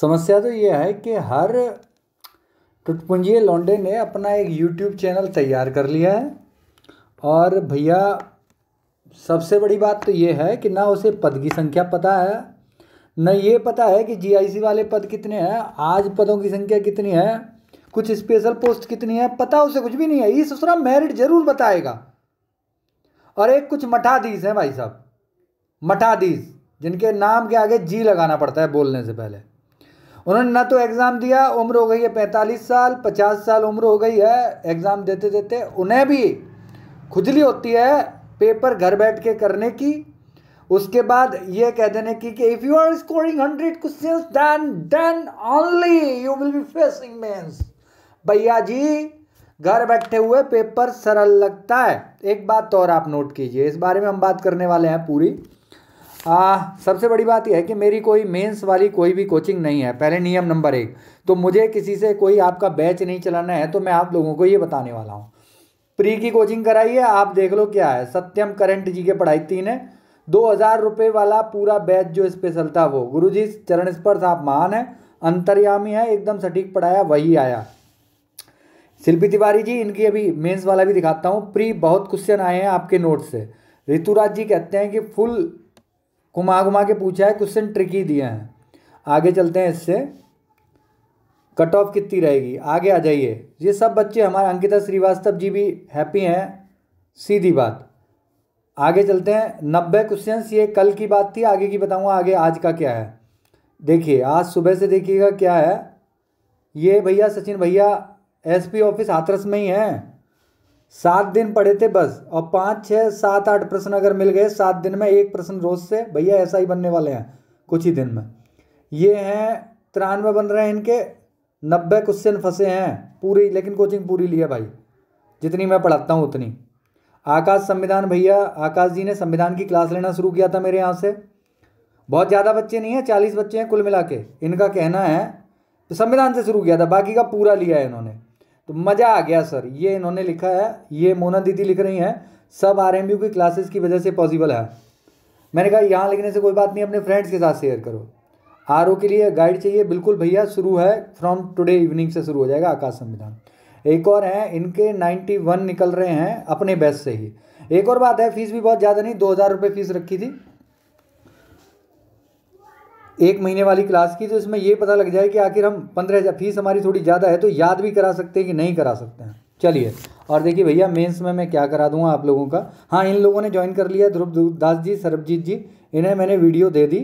समस्या तो ये है कि हर टुटपुंजिए लौंडे ने अपना एक यूट्यूब चैनल तैयार कर लिया है और भैया सबसे बड़ी बात तो ये है कि ना उसे पद की संख्या पता है न ये पता है कि जीआईसी वाले पद कितने हैं आज पदों की संख्या कितनी है कुछ स्पेशल पोस्ट कितनी है पता उसे कुछ भी नहीं है ये ससुरा मेरिट जरूर बताएगा और एक कुछ मठाधीश है भाई साहब मठाधीश जिनके नाम के आगे जी लगाना पड़ता है बोलने से पहले उन्होंने ना तो एग्ज़ाम दिया उम्र हो गई है पैंतालीस साल पचास साल उम्र हो गई है एग्ज़ाम देते देते उन्हें भी खुजली होती है पेपर घर बैठ के करने की उसके बाद ये कह देने की कि if you are scoring hundred question then then only you will be facing mains भैया जी घर बैठे हुए पेपर सरल लगता है एक बात और आप नोट कीजिए इस बारे में हम बात करने वाले हैं पूरी आ, सबसे बड़ी बात यह है कि मेरी कोई मेंस वाली कोई भी कोचिंग नहीं है पहले नियम नंबर एक तो मुझे किसी से कोई आपका बैच नहीं चलाना है तो मैं आप लोगों को ये बताने वाला हूँ प्री की कोचिंग कराइए आप देख लो क्या है सत्यम करंट जी के पढ़ाई तीन है दो हज़ार रुपये वाला पूरा बैच जो स्पेशल था वो गुरु जी चरण स्पर्श आप महान है अंतर्यामी है एकदम सटीक पढ़ाया वही आया शिल्पी तिवारी जी इनकी अभी मेंस वाला भी दिखाता हूँ प्री बहुत क्वेश्चन आए हैं आपके नोट से ऋतुराज जी कहते हैं कि फुल घुमा घुमा के पूछा है क्वेश्चन ट्रिकी दिए हैं आगे चलते हैं इससे कट ऑफ कितनी रहेगी आगे आ जाइए ये सब बच्चे हमारे अंकिता श्रीवास्तव जी भी हैप्पी हैं सीधी बात आगे चलते हैं नब्बे क्वेश्चंस ये कल की बात थी आगे की बताऊंगा आगे आज का क्या है देखिए आज सुबह से देखिएगा क्या है ये भैया सचिन भैया एसपी ऑफिस हाथरस में ही हैं सात दिन पढ़े थे बस और पाँच छः सात आठ प्रश्न अगर मिल गए सात दिन में एक प्रश्न रोज से भैया ऐसा ही बनने वाले हैं कुछ ही दिन में ये हैं तिरानवे बन रहे हैं इनके नब्बे क्वेश्चन फंसे हैं पूरी लेकिन कोचिंग पूरी लिया भाई जितनी मैं पढ़ाता हूँ उतनी आकाश संविधान भैया आकाश जी ने संविधान की क्लास लेना शुरू किया था मेरे यहाँ से बहुत ज़्यादा बच्चे नहीं हैं चालीस बच्चे हैं कुल मिला के इनका कहना है संविधान से शुरू किया था बाकी का पूरा लिया है इन्होंने तो मज़ा आ गया सर ये इन्होंने लिखा है ये मोना दीदी लिख रही हैं सब आर एम यू की क्लासेस की वजह से पॉसिबल है मैंने कहा यहाँ लिखने से कोई बात नहीं अपने फ्रेंड्स के साथ शेयर करो आर ओ के लिए गाइड चाहिए बिल्कुल भैया शुरू है फ्रॉम टुडे इवनिंग से शुरू हो जाएगा आकाश संविधान एक और हैं इनके नाइन्टी वन निकल रहे हैं अपने बेस्ट से ही एक और बात है फीस भी बहुत ज़्यादा नहीं दो हज़ार रुपये फीस रखी थी एक महीने वाली क्लास की तो इसमें ये पता लग जाए कि आखिर हम पंद्रह हज़ार फीस हमारी थोड़ी ज़्यादा है तो याद भी करा सकते हैं कि नहीं करा सकते हैं चलिए और देखिए भैया मेंस में मैं क्या करा दूंगा आप लोगों का हाँ इन लोगों ने ज्वाइन कर लिया ध्रुव दास जी सरबजीत जी इन्हें मैंने वीडियो दे दी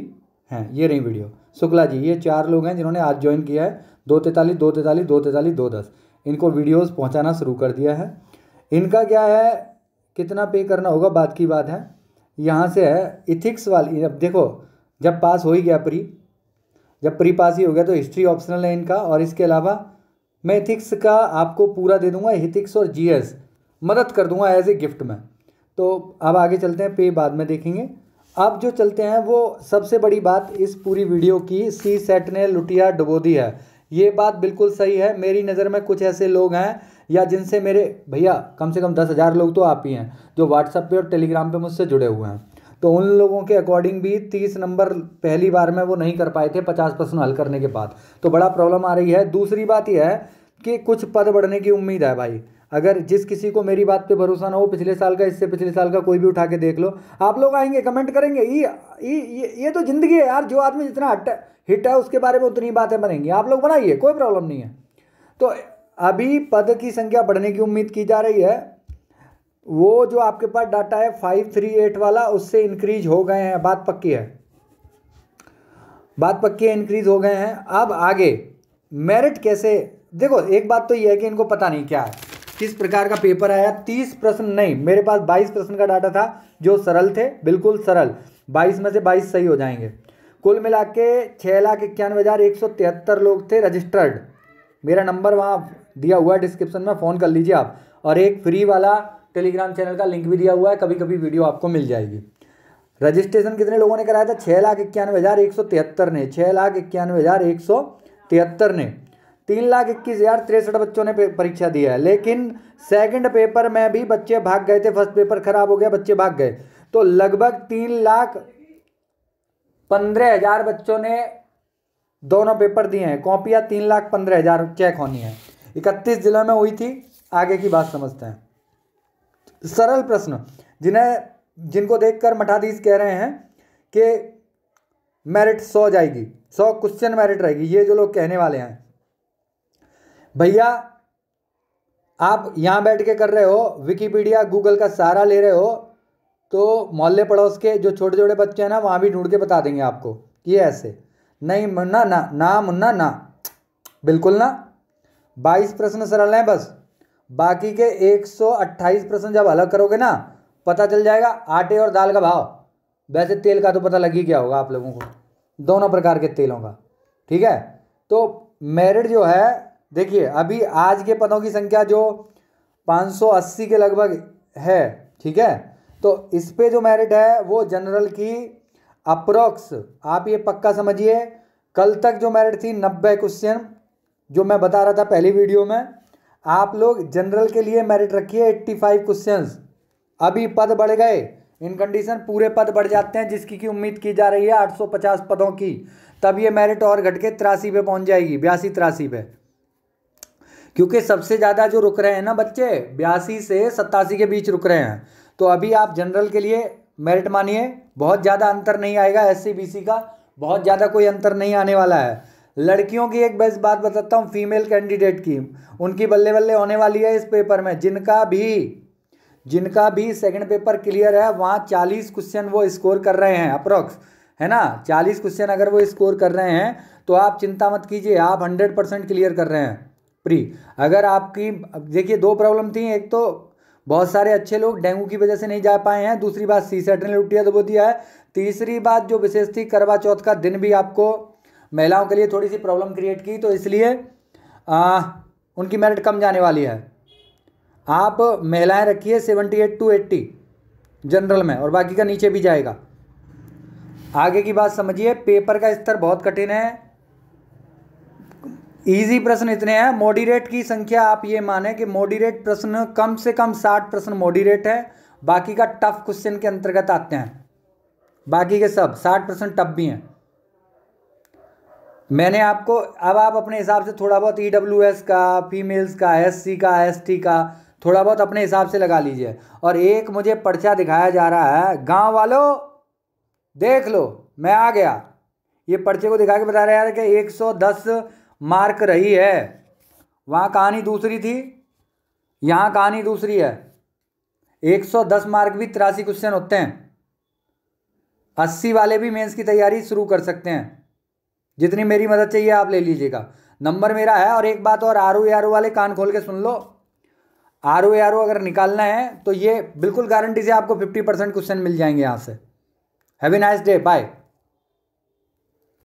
हैं ये रही वीडियो शुक्ला जी ये चार लोग हैं जिन्होंने आज ज्वाइन किया है दो तैतालीस दो तैतालीस दो तैतालीस दो दस इनको वीडियोज़ पहुँचाना शुरू कर दिया है इनका क्या है कितना पे करना होगा बात की बात है यहाँ से है इथिक्स वाली अब देखो जब पास हो ही गया प्री जब प्री पास ही हो गया तो हिस्ट्री ऑप्शनल है इनका और इसके अलावा मैं इथिक्स का आपको पूरा दे दूंगा इथिक्स और जीएस मदद कर दूंगा एज ए गिफ्ट में तो अब आगे चलते हैं पे बाद में देखेंगे अब जो चलते हैं वो सबसे बड़ी बात इस पूरी वीडियो की सी सेट ने लुटिया डुबो दी है ये बात बिल्कुल सही है मेरी नज़र में कुछ ऐसे लोग हैं या जिनसे मेरे भैया कम से कम दस हज़ार लोग तो आप ही हैं जो व्हाट्सएप पे और टेलीग्राम पे मुझसे जुड़े हुए हैं तो उन लोगों के अकॉर्डिंग भी तीस नंबर पहली बार में वो नहीं कर पाए थे पचास प्रश्न हल करने के बाद तो बड़ा प्रॉब्लम आ रही है दूसरी बात यह है कि कुछ पद बढ़ने की उम्मीद है भाई अगर जिस किसी को मेरी बात पे भरोसा ना हो पिछले साल का इससे पिछले साल का कोई भी उठा के देख लो आप लोग आएंगे कमेंट करेंगे ये ये ये तो ज़िंदगी है यार जो आदमी जितना हट हिट है उसके बारे में उतनी बातें बनेंगी आप लोग बनाइए कोई प्रॉब्लम नहीं है तो अभी पद की संख्या बढ़ने की उम्मीद की जा रही है वो जो आपके पास डाटा है फाइव थ्री एट वाला उससे इंक्रीज हो गए हैं बात पक्की है बात पक्की है इंक्रीज हो गए हैं अब आगे मेरिट कैसे देखो एक बात तो ये है कि इनको पता नहीं क्या है किस प्रकार का पेपर आया तीस प्रश्न नहीं मेरे पास बाईस प्रश्न का डाटा था जो सरल थे बिल्कुल सरल बाईस में से बाईस सही हो जाएंगे कुल मिला के छः लाख इक्यानवे हज़ार एक सौ तिहत्तर लोग थे रजिस्टर्ड मेरा नंबर वहाँ दिया हुआ है डिस्क्रिप्शन में फ़ोन कर लीजिए आप और एक फ्री वाला टेलीग्राम चैनल का लिंक भी दिया हुआ है कभी कभी वीडियो आपको मिल जाएगी रजिस्ट्रेशन कितने लोगों ने कराया था छः लाख इक्यानवे हज़ार एक सौ तिहत्तर ने छः लाख इक्यानवे हज़ार एक सौ तिहत्तर ने तीन लाख इक्कीस हज़ार तिरसठ बच्चों ने परीक्षा दी है लेकिन सेकंड पेपर में भी बच्चे भाग गए थे फर्स्ट पेपर खराब हो गया बच्चे भाग गए तो लगभग तीन लाख पंद्रह हज़ार बच्चों ने दोनों पेपर दिए हैं कॉपियाँ तीन लाख पंद्रह हज़ार चेक होनी है इकतीस जिलों में हुई थी आगे की बात समझते हैं सरल प्रश्न जिन्हें जिनको देखकर मठाधीश कह रहे हैं कि मेरिट सौ जाएगी सौ क्वेश्चन मेरिट रहेगी ये जो लोग कहने वाले हैं भैया आप यहाँ बैठ के कर रहे हो विकीपीडिया गूगल का सहारा ले रहे हो तो मोहल्ले पड़ोस के जो छोटे छोटे बच्चे हैं ना वहाँ भी ढूंढ के बता देंगे आपको ये ऐसे नहीं मुन्ना ना ना मुन्ना ना बिल्कुल ना बाईस प्रश्न सरल हैं बस बाकी के 128 परसेंट जब अलग करोगे ना पता चल जाएगा आटे और दाल का भाव वैसे तेल का तो पता लग ही क्या होगा आप लोगों को दोनों प्रकार के तेलों का ठीक है तो मेरिट जो है देखिए अभी आज के पदों की संख्या जो 580 के लगभग है ठीक है तो इस पर जो मेरिट है वो जनरल की अप्रोक्स आप ये पक्का समझिए कल तक जो मेरिट थी नब्बे क्वेश्चन जो मैं बता रहा था पहली वीडियो में आप लोग जनरल के लिए मेरिट रखिए 85 क्वेश्चंस अभी पद बढ़ गए इन कंडीशन पूरे पद बढ़ जाते हैं जिसकी की उम्मीद की जा रही है 850 पदों की तब ये मेरिट और घट के तिरासी पे पहुंच जाएगी बयासी तिरासी पे क्योंकि सबसे ज़्यादा जो रुक रहे हैं ना बच्चे बयासी से सत्तासी के बीच रुक रहे हैं तो अभी आप जनरल के लिए मेरिट मानिए बहुत ज़्यादा अंतर नहीं आएगा एस सी का बहुत ज़्यादा कोई अंतर नहीं आने वाला है लड़कियों की एक बेस्ट बात बताता हूँ फीमेल कैंडिडेट की उनकी बल्ले बल्ले होने वाली है इस पेपर में जिनका भी जिनका भी सेकंड पेपर क्लियर है वहाँ चालीस क्वेश्चन वो स्कोर कर रहे हैं अप्रोक्स है ना चालीस क्वेश्चन अगर वो स्कोर कर रहे हैं तो आप चिंता मत कीजिए आप हंड्रेड परसेंट क्लियर कर रहे हैं प्री अगर आपकी देखिए दो प्रॉब्लम थी एक तो बहुत सारे अच्छे लोग डेंगू की वजह से नहीं जा पाए हैं दूसरी बात सी सेट ने लुटिया दबो दिया है तीसरी बात जो विशेष थी करवा चौथ का दिन भी आपको महिलाओं के लिए थोड़ी सी प्रॉब्लम क्रिएट की तो इसलिए आ, उनकी मेरिट कम जाने वाली है आप महिलाएं रखिए seventy eight to eighty general में और बाकी का नीचे भी जाएगा आगे की बात समझिए पेपर का स्तर बहुत कठिन है इजी प्रश्न इतने हैं मोडीरेट की संख्या आप ये माने कि मोडीरेट प्रश्न कम से कम साठ प्रश्न मोडीरेट है बाकी का टफ क्वेश्चन के अंतर्गत आते हैं बाकी के सब साठ परसेंट टफ भी हैं मैंने आपको अब आप अपने हिसाब से थोड़ा बहुत ई डब्ल्यू एस का फीमेल्स का एस सी का एस टी का थोड़ा बहुत अपने हिसाब से लगा लीजिए और एक मुझे पर्चा दिखाया जा रहा है गांव वालों देख लो मैं आ गया ये पर्चे को दिखा के बता रहे यार कि 110 मार्क रही है वहाँ कहानी दूसरी थी यहाँ कहानी दूसरी है 110 मार्क भी तिरासी क्वेश्चन होते हैं अस्सी वाले भी मेंस की तैयारी शुरू कर सकते हैं जितनी मेरी मदद चाहिए आप ले लीजिएगा नंबर मेरा है और एक बात और आर ओ आर ओ वाले कान खोल के सुन लो आर ओ आर ओ अगर निकालना है तो ये बिल्कुल गारंटी से आपको फिफ्टी परसेंट क्वेश्चन मिल जाएंगे यहाँ से हैवी नाइस डे बाय